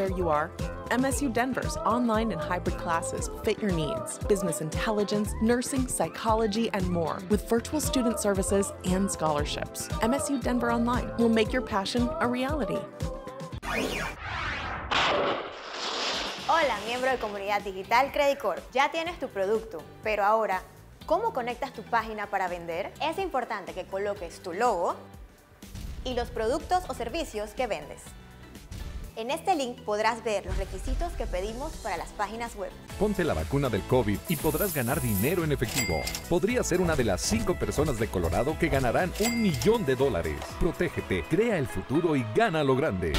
where you are, MSU Denver's online and hybrid classes fit your needs business intelligence, nursing, psychology, and more with virtual student services and scholarships. MSU Denver Online will make your passion a reality. Hola, miembro de Comunidad Digital Credit Corp. Ya tienes tu producto, pero ahora, ¿cómo conectas tu página para vender? Es importante que coloques tu logo y los productos o servicios que vendes. En este link podrás ver los requisitos que pedimos para las páginas web. Ponte la vacuna del COVID y podrás ganar dinero en efectivo. Podría ser una de las cinco personas de Colorado que ganarán un millón de dólares. Protégete, crea el futuro y gana lo grande.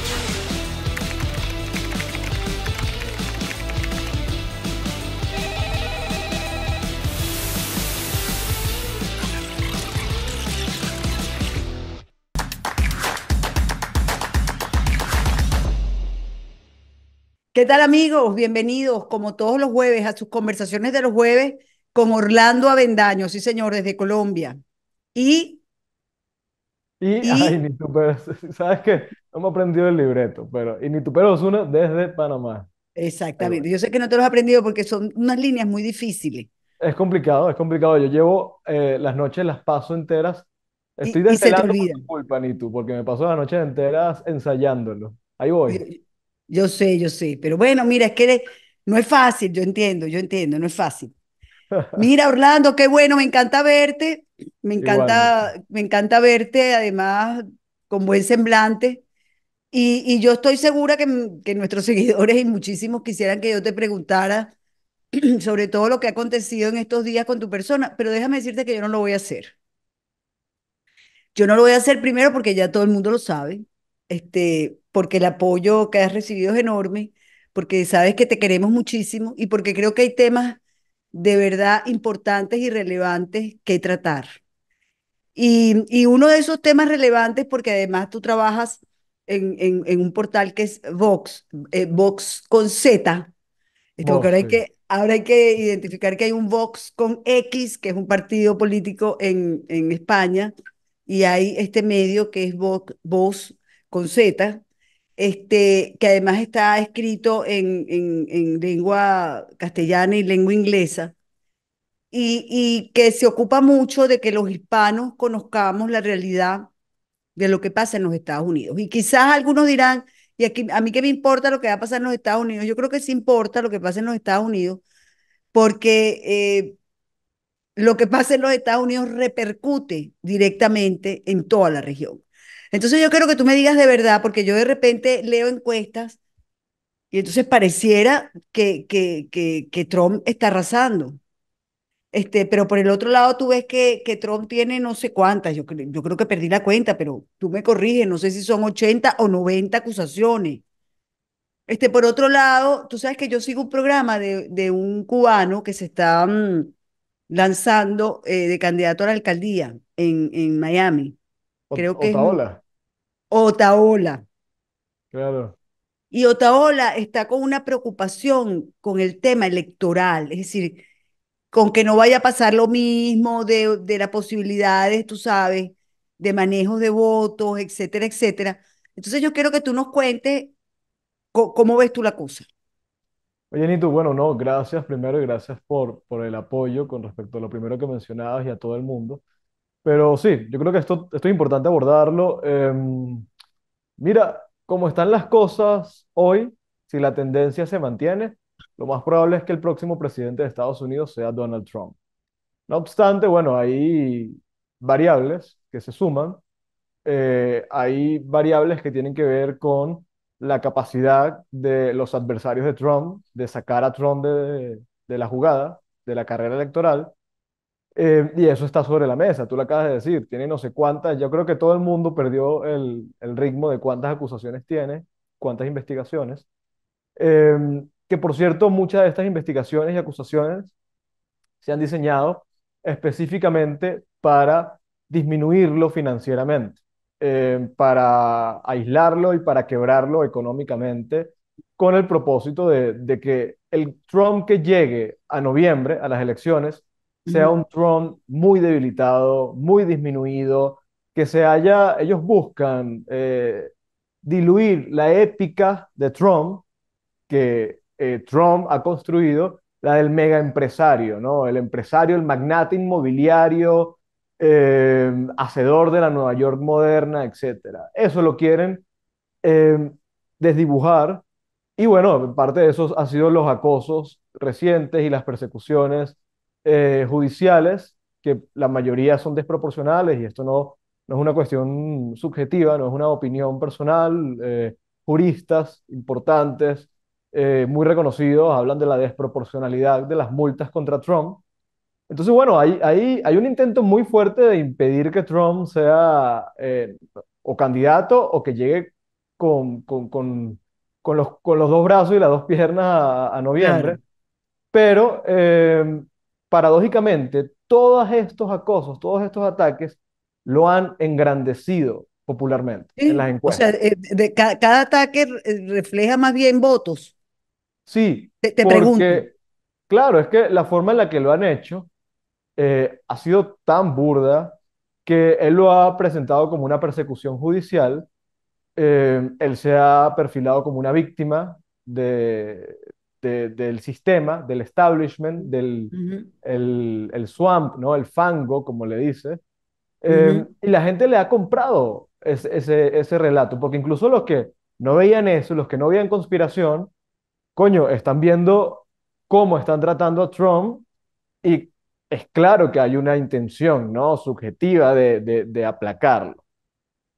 ¿Qué tal amigos? Bienvenidos como todos los jueves a sus conversaciones de los jueves con Orlando Avendaño, sí señor, desde Colombia. Y... Y, ay, ni tu pero, ¿sabes qué? No me he aprendido el libreto, pero... Y ni tu pero uno desde Panamá. Exactamente, yo sé que no te lo has aprendido porque son unas líneas muy difíciles. Es complicado, es complicado. Yo llevo eh, las noches, las paso enteras. Estoy y, se culpa, Nitu, porque me paso las noches enteras ensayándolo. Ahí voy. Yo sé, yo sé, pero bueno, mira, es que no es fácil, yo entiendo, yo entiendo, no es fácil. Mira, Orlando, qué bueno, me encanta verte, me encanta, me encanta verte, además, con buen semblante. Y, yo estoy segura que, nuestros seguidores y muchísimos quisieran que yo te preguntara sobre todo lo que ha acontecido en estos días con tu persona, pero déjame decirte que yo no lo voy a hacer. Yo no lo voy a hacer primero porque ya todo el mundo lo sabe este, porque el apoyo que has recibido es enorme, porque sabes que te queremos muchísimo y porque creo que hay temas de verdad importantes y relevantes que tratar. Y, y uno de esos temas relevantes, porque además tú trabajas en, en, un portal que es Vox, eh, Vox con Z, este, ahora, hay que, ahora hay que identificar que hay un Vox con X, que es un partido político en, en España, y hay este medio que es Vox, Vox con Z, este, que además está escrito en, en, lengua castellana y lengua inglesa, y, que se ocupa mucho de que los hispanos conozcamos la realidad de lo que pasa en los Estados Unidos. Y quizás algunos dirán, y a mí qué me importa lo que va a pasar en los Estados Unidos, yo creo que sí importa lo que pasa en los Estados Unidos, porque eh, lo que pasa en los Estados Unidos repercute directamente en toda la región. Entonces yo quiero que tú me digas de verdad, porque yo de repente leo encuestas y entonces pareciera que, que, que, Trump está arrasando. Este, pero por el otro lado tú ves que, que Trump tiene no sé cuántas, yo, yo creo que perdí la cuenta, pero tú me corriges, no sé si son 80 o 90 acusaciones. Este, por otro lado, tú sabes que yo sigo un programa de, de un cubano que se está mm, lanzando eh, de candidato a la alcaldía en, en Miami. Creo que Otaola. Claro. Y Otaola está con una preocupación con el tema electoral, es decir, con que no vaya a pasar lo mismo de, las posibilidades, tú sabes, de manejo de votos, etcétera, etcétera. Entonces yo quiero que tú nos cuentes cómo ves tú la cosa. Oye, Nitu, bueno, no, gracias primero y gracias por, por el apoyo con respecto a lo primero que mencionabas y a todo el mundo. Pero sí, yo creo que esto, es importante abordarlo. Em, mira, cómo están las cosas hoy, si la tendencia se mantiene, lo más probable es que el próximo presidente de Estados Unidos sea Donald Trump. No obstante, bueno, hay variables que se suman. Eh, hay variables que tienen que ver con la capacidad de los adversarios de Trump de sacar a Trump de la jugada, de la carrera electoral. Eh, y eso está sobre la mesa, tú lo acabas de decir, tiene no sé cuántas, yo creo que todo el mundo perdió el, ritmo de cuántas acusaciones tiene, cuántas investigaciones. Em, que por cierto, muchas de estas investigaciones y acusaciones se han diseñado específicamente para disminuirlo financieramente, em, para aislarlo y para quebrarlo económicamente, con el propósito de, de que el Trump que llegue a noviembre, a las elecciones, sea un Trump muy debilitado, muy disminuido, que se haya, ellos buscan eh, diluir la épica de Trump que eh, Trump ha construido, la del mega empresario, ¿no? El empresario, el magnate inmobiliario, eh, hacedor de la Nueva York moderna, etc. Eso lo quieren desdibujar. Y bueno, parte de eso ha sido los acosos recientes y las persecuciones eh, judiciales, que la mayoría son desproporcionales, y esto no, no es una cuestión subjetiva, no es una opinión personal, eh, juristas importantes, eh, muy reconocidos, hablan de la desproporcionalidad de las multas contra Trump. Entonces, bueno, hay, hay un intento muy fuerte de impedir que Trump sea o candidato o que llegue con, con, con, los, dos brazos y las dos piernas a, noviembre. Pero paradójicamente, todos estos acosos, todos estos ataques lo han engrandecido popularmente en las O sea, eh, cada, ataque eh, refleja más bien votos. Sí. Te, porque, pregunto. Claro, es que la forma en la que lo han hecho eh, ha sido tan burda que él lo ha presentado como una persecución judicial, él se ha perfilado como una víctima de, del sistema, del establishment, del el, swamp, ¿no? el fango, como le dice. Em, y la gente le ha comprado ese, relato, porque incluso los que no veían eso, los que no veían conspiración, coño, están viendo cómo están tratando a Trump y es claro que hay una intención ¿no? subjetiva de, de aplacarlo.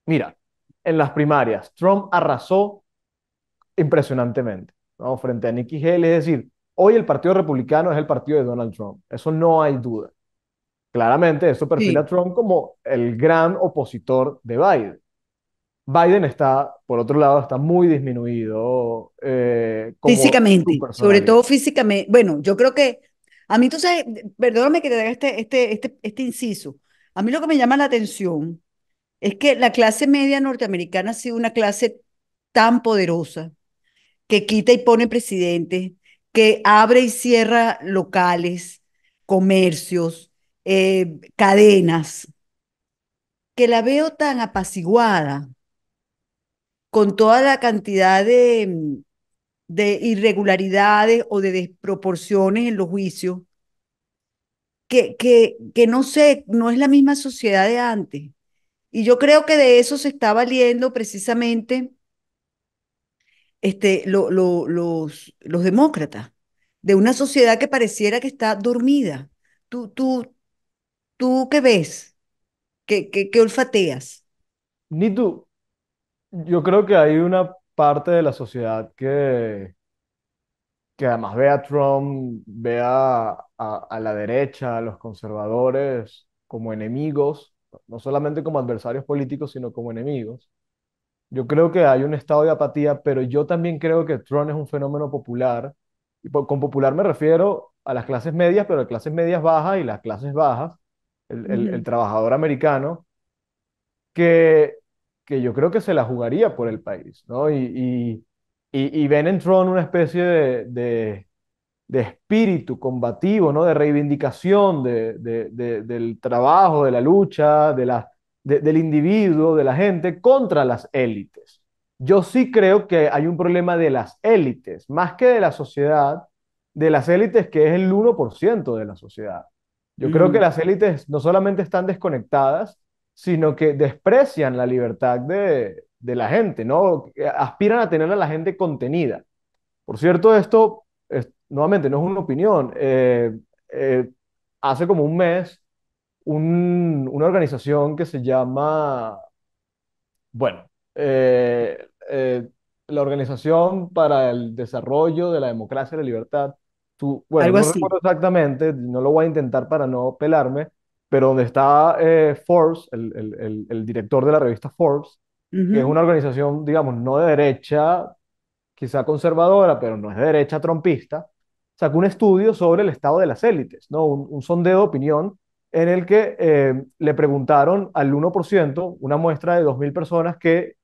Mira, en las primarias, Trump arrasó impresionantemente frente a Nikki Haley. Es decir, hoy el Partido Republicano es el partido de Donald Trump. Eso no hay duda. Claramente, eso perfila a Trump como el gran opositor de Biden. Biden está, por otro lado, está muy disminuido. Eh, físicamente, sobre todo físicamente. Bueno, yo creo que a mí, tú sabes, perdóname que te haga este, este, este, este inciso. A mí lo que me llama la atención es que la clase media norteamericana ha sido una clase tan poderosa, que quita y pone presidente, que abre y cierra locales, comercios, eh, cadenas, que la veo tan apaciguada, con toda la cantidad mm, de, irregularidades o de desproporciones en los juicios, que, que, que no sé, no es la misma sociedad de antes. Y yo creo que de eso se está valiendo precisamente este, lo, los, los demócratas, de una sociedad que pareciera que está dormida. ¿Tú, tú, tú qué ves? ¿Qué, qué, qué olfateas? Ni tú. Yo creo que hay una parte de la sociedad que, que además ve a Trump, ve a, la derecha, a los conservadores como enemigos, no solamente como adversarios políticos, sino como enemigos. Yo creo que hay un estado de apatía, pero yo también creo que Tron es un fenómeno popular. Y con popular me refiero a las clases medias, pero a clases medias bajas y las clases bajas, el, el- trabajador americano, que, que yo creo que se la jugaría por el país, ¿no? Y, y- y- ven en Tron una especie de, de- de espíritu combativo, ¿no? De reivindicación de- de- del trabajo, de la lucha, de las del individuo, de la gente, contra las élites. Yo sí creo que hay un problema de las élites, más que de la sociedad, de las élites que es el 1% de la sociedad. Yo creo que las élites no solamente están desconectadas, sino que desprecian la libertad de, la gente, ¿no? Aspiran a tener a la gente contenida. Por cierto, esto, nuevamente, no es una opinión. Eh, eh, hace como un mes una organización que se llama, bueno, eh, eh, la Organización para el Desarrollo de la Democracia y la Libertad. Tú, bueno, no exactamente, no lo voy a intentar para no pelarme, pero donde está eh, Forbes, el, director de la revista Forbes, que es una organización, digamos, no de derecha, quizá conservadora, pero no es de derecha trompista, sacó un estudio sobre el estado de las élites, ¿no? un sondeo de opinión en el que eh, le preguntaron al 1%, una muestra de 2.000 personas que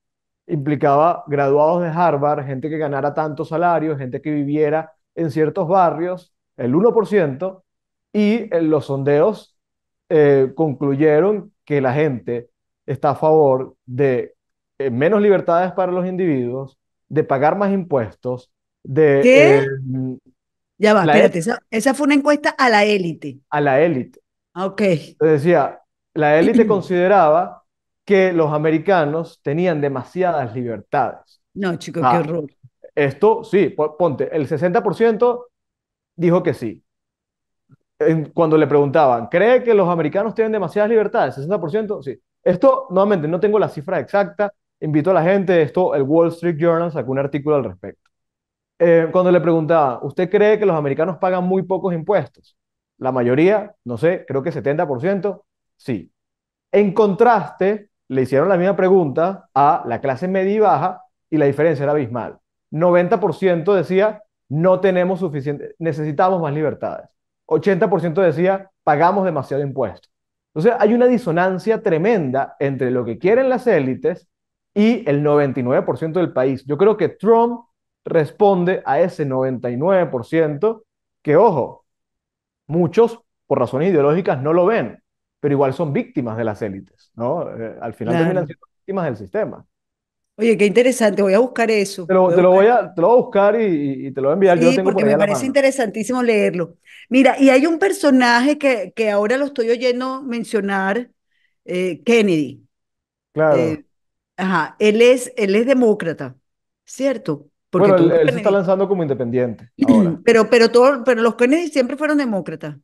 implicaba graduados de Harvard, gente que ganara tantos salarios, gente que viviera en ciertos barrios, el 1%, y eh, los sondeos eh, concluyeron que la gente está a favor de menos libertades para los individuos, de pagar más impuestos, de... ¿Qué? ya va, espérate, e- esa, fue una encuesta a la élite. A la élite. Ah, ok. Decía, la élite consideraba que los americanos tenían demasiadas libertades. No, chico, qué horror. Esto, sí, ponte, el 60% dijo que sí. Cuando le preguntaban, ¿cree que los americanos tienen demasiadas libertades? 60%, sí. Esto, nuevamente, no tengo la cifra exacta. Invito a la gente, esto, el Wall Street Journal sacó un artículo al respecto. Eh, cuando le preguntaba, ¿usted cree que los americanos pagan muy pocos impuestos? La mayoría, no sé, creo que 70%, sí. En contraste, le hicieron la misma pregunta a la clase media y baja y la diferencia era abismal. 90% decía, no tenemos suficiente, necesitamos más libertades. 80% decía, pagamos demasiado impuesto. Entonces hay una disonancia tremenda entre lo que quieren las élites y el 99% del país. Yo creo que Trump responde a ese 99% que, ojo, Muchos, por razones ideológicas, no lo ven, pero igual son víctimas de las élites, ¿no? Eh, al final terminan siendo víctimas del sistema. Oye, qué interesante, voy a buscar eso. Te lo, voy, te lo voy a, buscar y, te lo voy a enviar. Sí, porque me parece interesantísimo leerlo. Mira, y hay un personaje que, que ahora lo estoy oyendo mencionar, eh, Kennedy. Claro. Eh, ajá, él es, él es demócrata, ¿cierto? bueno, él, se está lanzando como independiente. Pero, pero, todo, pero los Kennedy siempre fueron demócratas.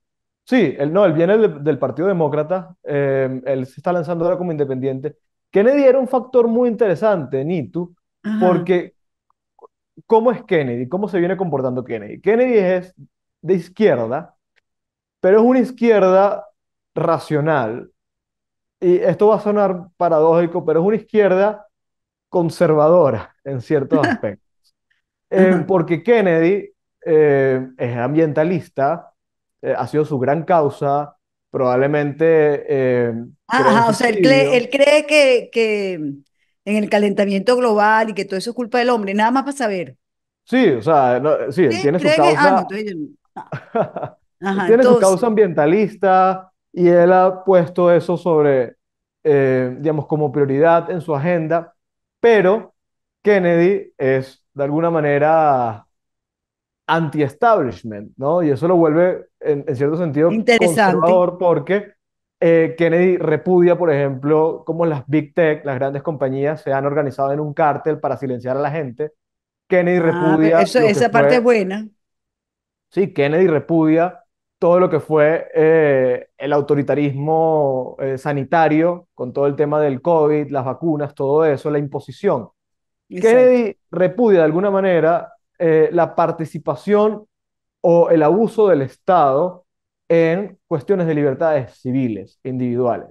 Sí, él no, él viene del, Partido Demócrata, eh, él se está lanzando ahora como independiente. Kennedy era un factor muy interesante, Nitu, porque ¿cómo es Kennedy? ¿Cómo se viene comportando Kennedy? Kennedy es de izquierda, pero es una izquierda racional. Y esto va a sonar paradójico, pero es una izquierda conservadora en ciertos aspectos. Eh, porque Kennedy eh, es ambientalista, eh, ha sido su gran causa, probablemente... Ah, ajá, o sea, él cree, que, que, en el calentamiento global y que todo eso es culpa del hombre, nada más para saber. Sí, o sea, sí, tiene su ah, causa... Ah. tiene su causa ambientalista y él ha puesto eso sobre, digamos, como prioridad en su agenda, pero Kennedy es de alguna manera anti-establishment, ¿no? Y eso lo vuelve, en, cierto sentido, conservador porque eh, Kennedy repudia, por ejemplo, cómo las big tech, las grandes compañías, se han organizado en un cártel para silenciar a la gente. Kennedy ah, repudia... esa parte es buena. Sí, Kennedy repudia todo lo que fue eh, el autoritarismo eh, sanitario, con todo el tema del COVID, las vacunas, todo eso, la imposición. Kennedy repudia de alguna manera eh, la participación o el abuso del Estado en cuestiones de libertades civiles, individuales.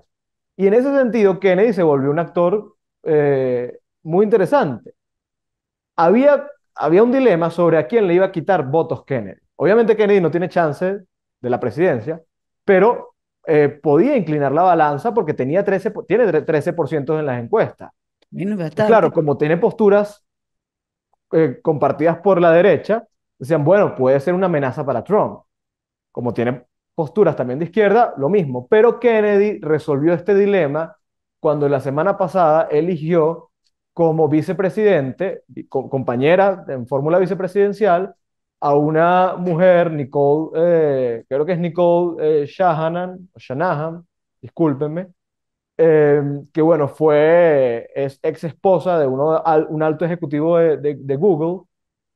Y en ese sentido, Kennedy se volvió un actor eh, muy interesante. Había, había un dilema sobre a quién le iba a quitar votos Kennedy. Obviamente Kennedy no tiene chance de la presidencia, pero eh, podía inclinar la balanza porque tenía 13, tiene 13% en las encuestas. Claro, como tiene posturas eh, compartidas por la derecha, decían, bueno, puede ser una amenaza para Trump. Como tiene posturas también de izquierda, lo mismo. Pero Kennedy resolvió este dilema cuando la semana pasada eligió como vicepresidente, compañera en fórmula vicepresidencial, a una mujer, Nicole, eh, creo que es Nicole eh, Shanahan, discúlpenme, Em, que bueno, fue, es ex esposa de uno, un alto ejecutivo de, Google.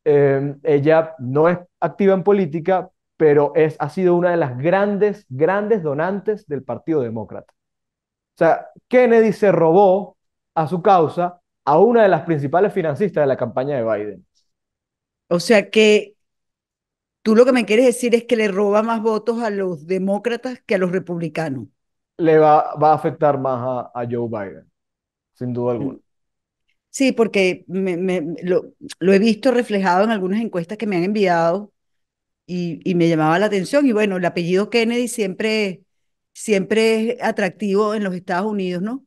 Em, ella no es activa en política, pero es, ha sido una de las grandes, grandes donantes del Partido Demócrata. O sea, Kennedy se robó a su causa a una de las principales financistas de la campaña de Biden. O sea que tú lo que me quieres decir es que le roba más votos a los demócratas que a los republicanos le va, a afectar más a, Joe Biden, sin duda alguna. Sí, porque me, me, lo, he visto reflejado en algunas encuestas que me han enviado y, me llamaba la atención. Y bueno, el apellido Kennedy siempre, siempre es atractivo en los Estados Unidos, ¿no?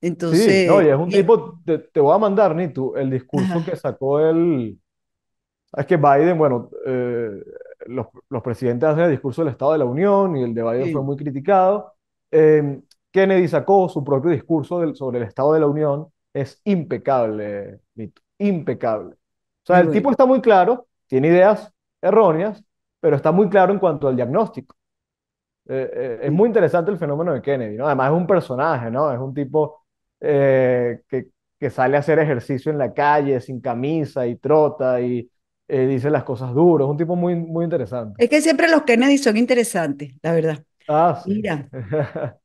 Entonces. Sí, no, es un tipo, te, voy a mandar, Nitu, el discurso que sacó el. Es que Biden, bueno, eh, los, los, presidentes hacen el discurso del Estado de la Unión y el de Biden fue muy criticado. Em, Kennedy sacó su propio discurso del, sobre el Estado de la Unión, es impecable, impecable. O sea, el tipo está muy claro, tiene ideas erróneas, pero está muy claro en cuanto al diagnóstico. Eh, eh, es muy interesante el fenómeno de Kennedy, ¿no? Además es un personaje, ¿no? Es un tipo eh, que, que, sale a hacer ejercicio en la calle sin camisa y trota y dice las cosas duras, es un tipo muy, muy interesante. Es que siempre los Kennedy son interesantes, la verdad. Ah, Mira.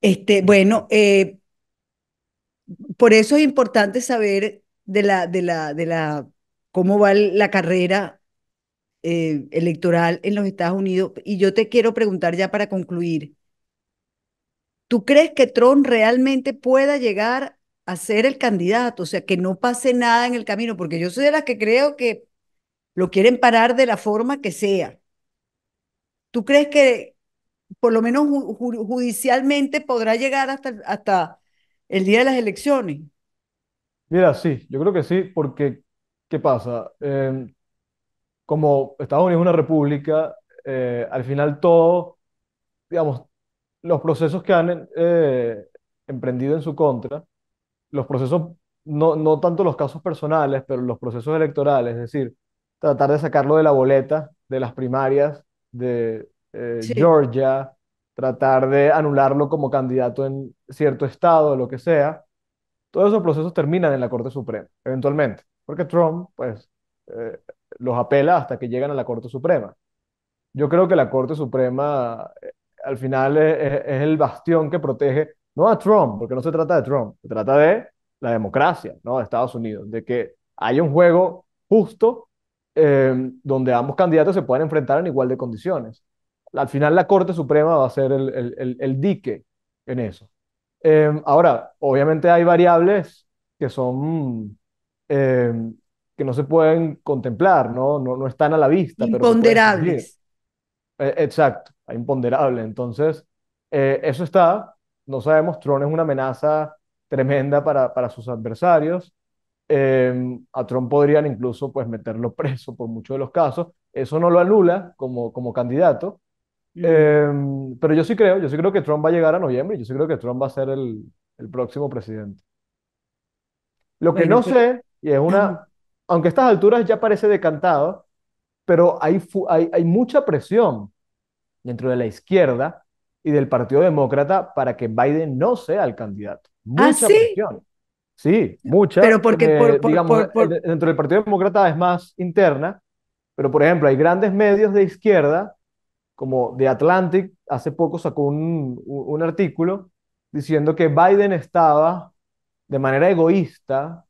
Este, bueno, eh, por eso es importante saber de la, de la, de la, cómo va la carrera eh, electoral en los Estados Unidos. Y yo te quiero preguntar ya para concluir. ¿Tú crees que Trump realmente pueda llegar a ser el candidato? O sea, que no pase nada en el camino, porque yo soy de las que creo que lo quieren parar de la forma que sea. ¿Tú crees que, por lo menos judicialmente podrá llegar hasta, hasta el día de las elecciones. Mira, sí, yo creo que sí, porque ¿qué pasa? Em, como Estados Unidos es una república, eh, al final todo, digamos, los procesos que han eh, emprendido en su contra, los procesos, no, no tanto los casos personales, pero los procesos electorales, es decir, tratar de sacarlo de la boleta, de las primarias, de, eh, Georgia, tratar de anularlo como candidato en cierto estado, lo que sea. Todos esos procesos terminan en la Corte Suprema, eventualmente, porque Trump, pues, eh, los apela hasta que llegan a la Corte Suprema. Yo creo que la Corte Suprema eh, al final es, el bastión que protege, no a Trump, porque no se trata de Trump, se trata de la democracia, ¿no? De Estados Unidos, de que haya un juego justo donde ambos candidatos se puedan enfrentar en igual de condiciones al final la Corte Suprema va a ser el, dique en eso. Em, ahora, obviamente hay variables que son em, que no se pueden contemplar, ¿no? No, no están a la vista. Imponderables. Eh, exacto, imponderable. Entonces, eh, eso está, no sabemos, Tron es una amenaza tremenda para, para sus adversarios. Em, a Trump podrían incluso pues meterlo preso por muchos de los casos. Eso no lo anula como, como candidato, Em, pero yo sí creo, yo sí creo que Trump va a llegar a noviembre y yo sí creo que Trump va a ser el, el próximo presidente. Lo que no sé, y es una, aunque a estas alturas ya parece decantado, pero hay, hay, hay mucha presión dentro de la izquierda y del Partido Demócrata para que Biden no sea el candidato. ¿Ah, mucha sí? presión. Sí, mucha. Pero porque, eh, dentro del Partido Demócrata es más interna, pero por ejemplo, hay grandes medios de izquierda como The Atlantic hace poco sacó un, un artículo diciendo que Biden estaba de manera egoísta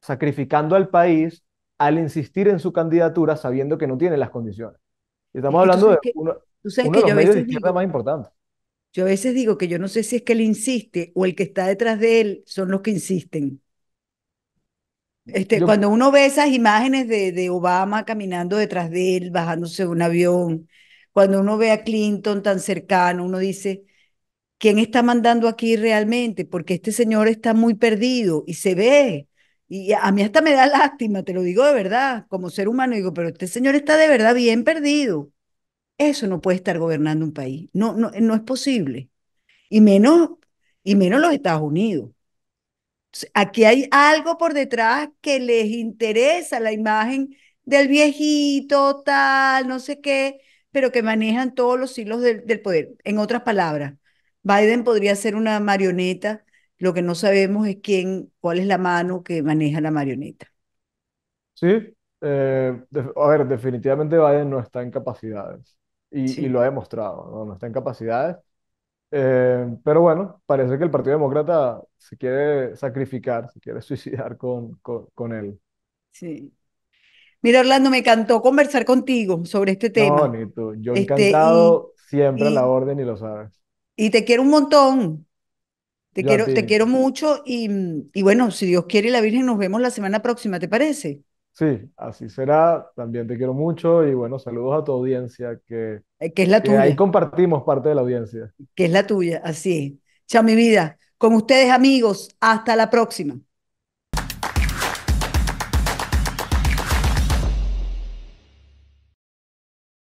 sacrificando al país al insistir en su candidatura sabiendo que no tiene las condiciones. estamos hablando de uno, que de los yo medios de izquierda más importantes. Yo a veces digo que yo no sé si es que él insiste o el que está detrás de él son los que insisten. Este, cuando uno ve esas imágenes de, de, Obama caminando detrás de él, bajándose de un avión, cuando uno ve a Clinton tan cercano, uno dice, ¿quién está mandando aquí realmente? Porque este señor está muy perdido y se ve. Y a mí hasta me da lástima, te lo digo de verdad, como ser humano, digo, pero este señor está de verdad bien perdido. Eso no puede estar gobernando un país. No, no, no es posible. Y menos, y menos los Estados Unidos. Aquí hay algo por detrás que les interesa la imagen del viejito, tal, no sé qué pero que manejan todos los hilos del, del poder. En otras palabras, Biden podría ser una marioneta, lo que no sabemos es quién, cuál es la mano que maneja la marioneta. Sí, eh, a ver, definitivamente Biden no está en capacidades y, y lo ha demostrado, ¿no? no está en capacidades. Eh, pero bueno, parece que el Partido Demócrata se quiere sacrificar, se quiere suicidar con, con, con él. Sí. Mira, Orlando, me encantó conversar contigo sobre este tema. No, ni Yo este, encantado, siempre a la orden y lo sabes. Y te quiero un montón. Te, quiero, te quiero mucho y, bueno, si Dios quiere y la Virgen, nos vemos la semana próxima, ¿te parece? Sí, así será. También te quiero mucho y bueno, saludos a tu audiencia, que, eh, que es la tuya. Ahí compartimos parte de la audiencia. Que es la tuya, así Chao, mi vida. Con ustedes, amigos, hasta la próxima.